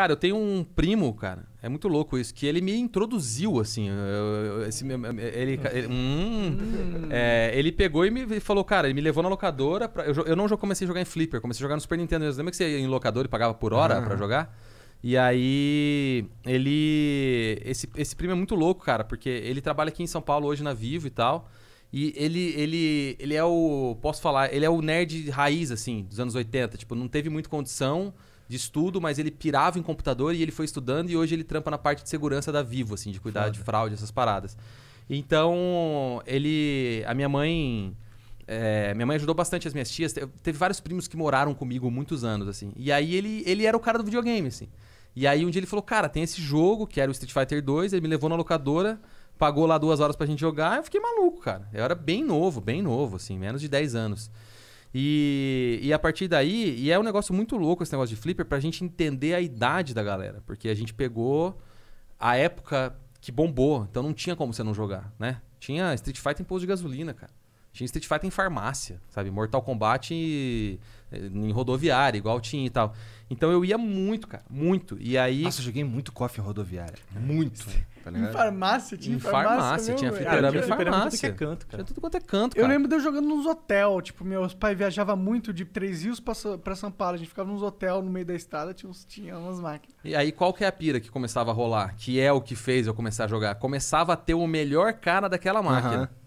Cara, eu tenho um primo, cara. É muito louco isso, que ele me introduziu, assim. esse, ele, ele, hum, hum, é, ele pegou e me falou, cara, ele me levou na locadora. Pra, eu, eu não comecei a jogar em Flipper, comecei a jogar no Super Nintendo. Lembra que você ia em locador e pagava por hora uhum. para jogar? E aí, ele. Esse, esse primo é muito louco, cara, porque ele trabalha aqui em São Paulo hoje na Vivo e tal. E ele, ele, ele é o. Posso falar, ele é o nerd raiz, assim, dos anos 80. Tipo, não teve muita condição de estudo, mas ele pirava em computador e ele foi estudando e hoje ele trampa na parte de segurança da Vivo, assim, de cuidar Foda. de fraude, essas paradas. Então, ele. A minha mãe. É, minha mãe ajudou bastante as minhas tias. Teve vários primos que moraram comigo muitos anos, assim. E aí ele, ele era o cara do videogame, assim. E aí um dia ele falou: Cara, tem esse jogo que era o Street Fighter 2. Ele me levou na locadora, pagou lá duas horas pra gente jogar. Eu fiquei maluco, cara. Eu era bem novo, bem novo, assim, menos de 10 anos. E, e, a partir daí, e é um negócio muito louco esse negócio de flipper pra gente entender a idade da galera. Porque a gente pegou a época que bombou, então não tinha como você não jogar, né? Tinha Street Fighter em posto de gasolina, cara. Tinha Street Fighter em farmácia, sabe? Mortal Kombat em, eh, em rodoviária, igual tinha e tal. Então eu ia muito, cara, muito. E aí. Nossa, eu joguei muito KOF em rodoviária. É, muito. Tá Em farmácia, tinha em farmácia. farmácia tinha fliperama em farmácia. É tinha canto, cara. Tinha tudo quanto é canto, cara. Eu lembro de eu jogando nos hotel, tipo, meus pais viajavam muito de Três Rios pra, pra São Paulo, a gente ficava nos hotel no meio da estrada, tinha, uns, tinha umas máquinas. E aí, qual que é a pira que começava a rolar? Que é o que fez eu começar a jogar? Começava a ter o melhor cara daquela máquina. Uhum.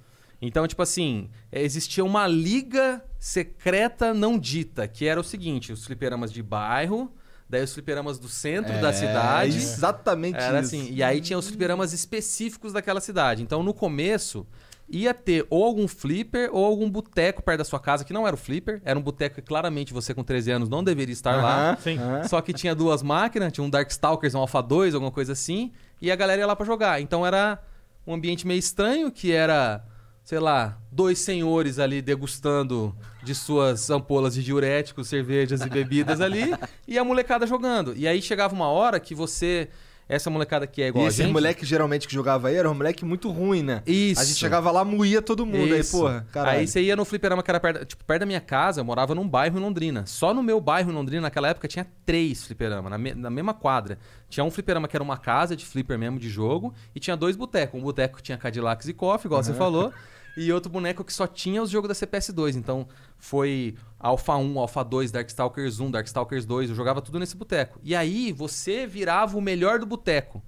Então, tipo assim, é, existia uma liga secreta não dita, que era o seguinte, os fliperamas de bairro Daí os fliperamas do centro é, da cidade. Exatamente era isso. assim. E aí tinha os fliperamas específicos daquela cidade. Então no começo ia ter ou algum flipper ou algum boteco perto da sua casa, que não era o flipper, era um boteco que claramente você com 13 anos não deveria estar lá. Sim. Só que tinha duas máquinas, tinha um Darkstalkers, um Alpha 2, alguma coisa assim, e a galera ia lá para jogar. Então era um ambiente meio estranho que era sei lá, dois senhores ali degustando de suas ampolas de diuréticos, cervejas e bebidas ali, e a molecada jogando. E aí chegava uma hora que você essa molecada que é igual e a gente. Esse moleque geralmente que jogava aí era um moleque muito ruim, né? Isso. A gente chegava lá, moía todo mundo. Isso. Aí, porra, caralho. Aí você ia no fliperama que era perto, tipo, perto da minha casa, eu morava num bairro em Londrina. Só no meu bairro em Londrina, naquela época, tinha três fliperamas, na, me... na mesma quadra. Tinha um fliperama que era uma casa de flipper mesmo de jogo, e tinha dois botecos. Um boteco que tinha Cadillacs e Coffee, igual uhum. você falou. e outro boneco que só tinha os jogos da CPS2. Então foi Alpha 1, Alpha 2, Darkstalkers 1, Darkstalkers 2. Eu jogava tudo nesse boteco. E aí você virava o melhor do boteco.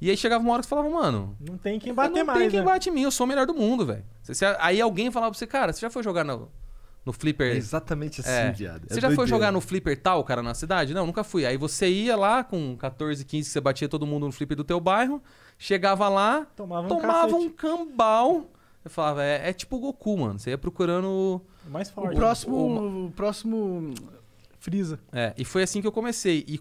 E aí chegava uma hora que você falava, mano. Não tem quem bater não mais. Não tem quem né? bate em mim, eu sou o melhor do mundo, velho. Aí alguém falava pra você, cara, você já foi jogar no, no Flipper. É exatamente assim, é. viado. É você já doideira. foi jogar no Flipper tal, cara, na cidade? Não, nunca fui. Aí você ia lá com 14, 15, você batia todo mundo no Flipper do teu bairro, chegava lá, tomava um, tomava um cambal eu falava, é, é tipo o Goku, mano. Você ia procurando. Mais forte. O próximo. O, o próximo. Hum, Freeza. É, e foi assim que eu comecei. E